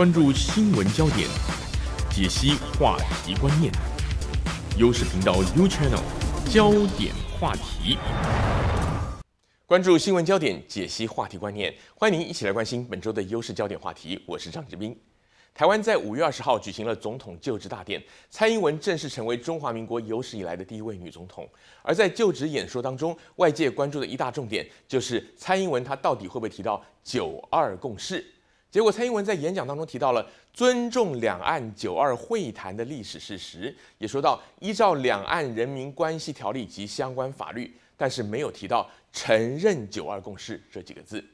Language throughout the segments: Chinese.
关注新闻焦点，解析话题观念。优视频道 U Channel，焦点话题。关注新闻焦点，解析话题观念。欢迎您一起来关心本周的优势焦点话题。我是张志斌。台湾在五月二十号举行了总统就职大典，蔡英文正式成为中华民国有史以来的第一位女总统。而在就职演说当中，外界关注的一大重点就是蔡英文她到底会不会提到九二共识？结果，蔡英文在演讲当中提到了尊重两岸九二会谈的历史事实，也说到依照两岸人民关系条例及相关法律，但是没有提到承认九二共识这几个字。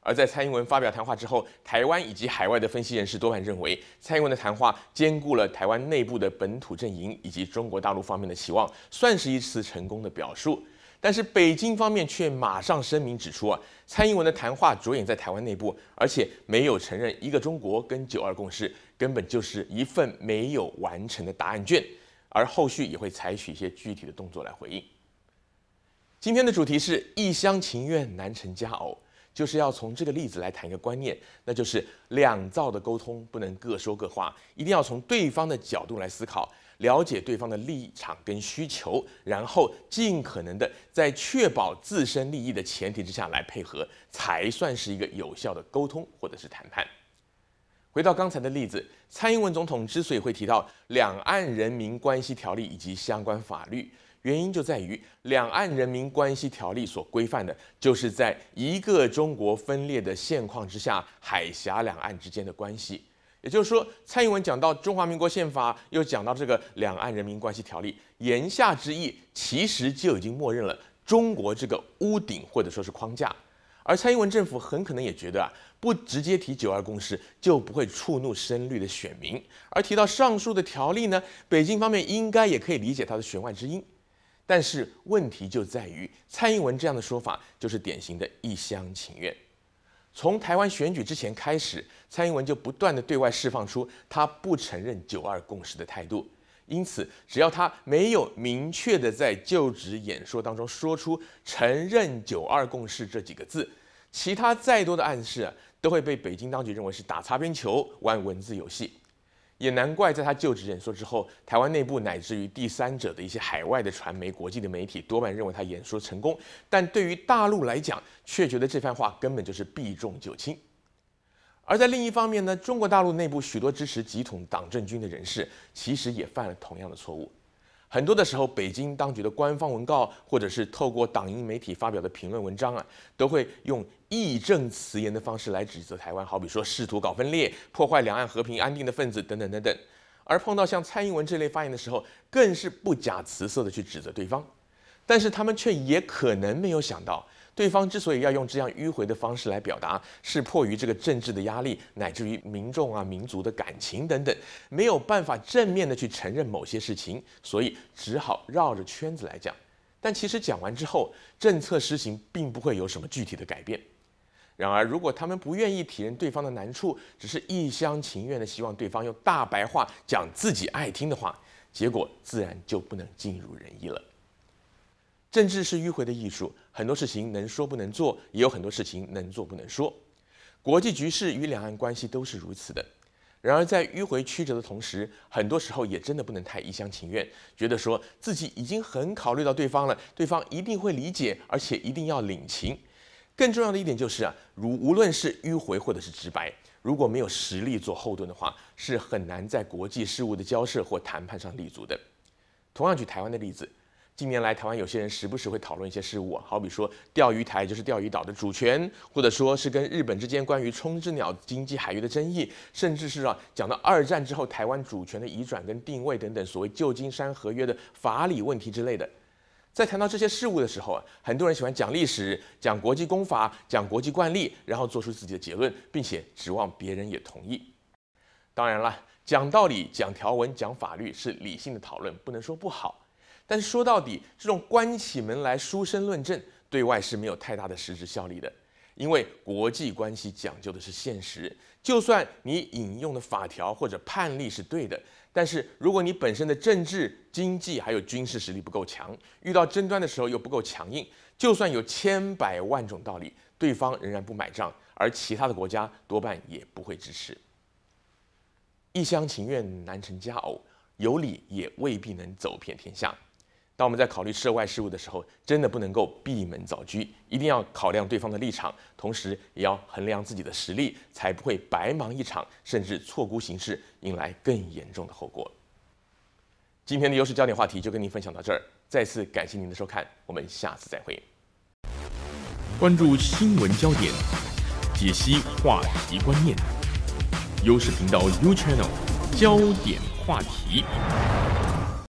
而在蔡英文发表谈话之后，台湾以及海外的分析人士多半认为，蔡英文的谈话兼顾了台湾内部的本土阵营以及中国大陆方面的期望，算是一次成功的表述。但是北京方面却马上声明指出啊，蔡英文的谈话着眼在台湾内部，而且没有承认一个中国跟九二共识，根本就是一份没有完成的答案卷。而后续也会采取一些具体的动作来回应。今天的主题是一厢情愿难成佳偶，就是要从这个例子来谈一个观念，那就是两造的沟通不能各说各话，一定要从对方的角度来思考。了解对方的立场跟需求，然后尽可能的在确保自身利益的前提之下来配合，才算是一个有效的沟通或者是谈判。回到刚才的例子，蔡英文总统之所以会提到《两岸人民关系条例》以及相关法律，原因就在于《两岸人民关系条例》所规范的就是在一个中国分裂的现况之下，海峡两岸之间的关系。也就是说，蔡英文讲到《中华民国宪法》，又讲到这个《两岸人民关系条例》，言下之意，其实就已经默认了中国这个屋顶或者说是框架。而蔡英文政府很可能也觉得啊，不直接提九二共识，就不会触怒深绿的选民。而提到上述的条例呢，北京方面应该也可以理解它的弦外之音。但是问题就在于，蔡英文这样的说法就是典型的一厢情愿。从台湾选举之前开始，蔡英文就不断的对外释放出他不承认九二共识的态度。因此，只要他没有明确的在就职演说当中说出承认九二共识这几个字，其他再多的暗示都会被北京当局认为是打擦边球、玩文字游戏。也难怪，在他就职演说之后，台湾内部乃至于第三者的一些海外的传媒、国际的媒体，多半认为他演说成功；但对于大陆来讲，却觉得这番话根本就是避重就轻。而在另一方面呢，中国大陆内部许多支持集统党政军的人士，其实也犯了同样的错误。很多的时候，北京当局的官方文告，或者是透过党营媒体发表的评论文章啊，都会用义正辞严的方式来指责台湾，好比说试图搞分裂、破坏两岸和平安定的分子等等等等。而碰到像蔡英文这类发言的时候，更是不假辞色的去指责对方。但是他们却也可能没有想到。对方之所以要用这样迂回的方式来表达，是迫于这个政治的压力，乃至于民众啊、民族的感情等等，没有办法正面的去承认某些事情，所以只好绕着圈子来讲。但其实讲完之后，政策施行并不会有什么具体的改变。然而，如果他们不愿意体认对方的难处，只是一厢情愿的希望对方用大白话讲自己爱听的话，结果自然就不能尽如人意了。政治是迂回的艺术。很多事情能说不能做，也有很多事情能做不能说，国际局势与两岸关系都是如此的。然而在迂回曲折的同时，很多时候也真的不能太一厢情愿，觉得说自己已经很考虑到对方了，对方一定会理解，而且一定要领情。更重要的一点就是啊，如无论是迂回或者是直白，如果没有实力做后盾的话，是很难在国际事务的交涉或谈判上立足的。同样，举台湾的例子。近年来，台湾有些人时不时会讨论一些事物啊，好比说钓鱼台就是钓鱼岛的主权，或者说是跟日本之间关于冲之鸟经济海域的争议，甚至是啊讲到二战之后台湾主权的移转跟定位等等，所谓旧金山合约的法理问题之类的。在谈到这些事物的时候啊，很多人喜欢讲历史、讲国际公法、讲国际惯例，然后做出自己的结论，并且指望别人也同意。当然了，讲道理、讲条文、讲法律是理性的讨论，不能说不好。但是说到底，这种关起门来书生论证，对外是没有太大的实质效力的。因为国际关系讲究的是现实，就算你引用的法条或者判例是对的，但是如果你本身的政治、经济还有军事实力不够强，遇到争端的时候又不够强硬，就算有千百万种道理，对方仍然不买账，而其他的国家多半也不会支持。一厢情愿难成佳偶，有理也未必能走遍天下。当我们在考虑涉外事务的时候，真的不能够闭门造车，一定要考量对方的立场，同时也要衡量自己的实力，才不会白忙一场，甚至错估形势，引来更严重的后果。今天的优势焦点话题就跟您分享到这儿，再次感谢您的收看，我们下次再会。关注新闻焦点，解析话题观念，优势频道 U Channel，焦点话题。